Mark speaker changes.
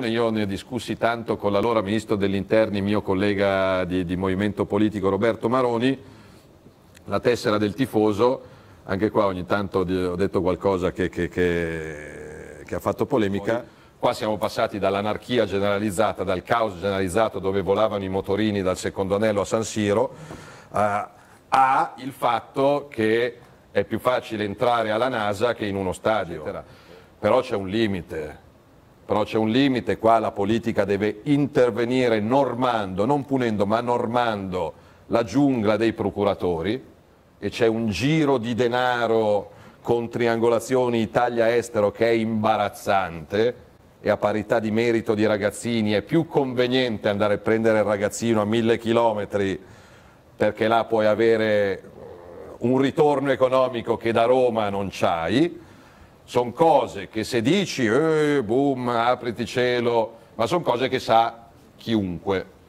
Speaker 1: questione, io ne discussi tanto con l'allora Ministro degli Interni, mio collega di, di Movimento Politico Roberto Maroni, la tessera del tifoso, anche qua ogni tanto ho detto qualcosa che, che, che, che ha fatto polemica. Qua siamo passati dall'anarchia generalizzata, dal caos generalizzato dove volavano i motorini dal secondo anello a San Siro, eh, a il fatto che è più facile entrare alla NASA che in uno stadio. Però c'è un limite però c'è un limite, qua la politica deve intervenire normando, non punendo, ma normando la giungla dei procuratori e c'è un giro di denaro con triangolazioni Italia-estero che è imbarazzante e a parità di merito di ragazzini è più conveniente andare a prendere il ragazzino a mille chilometri perché là puoi avere un ritorno economico che da Roma non c'hai sono cose che se dici, eh, boom, apriti cielo, ma sono cose che sa
Speaker 2: chiunque.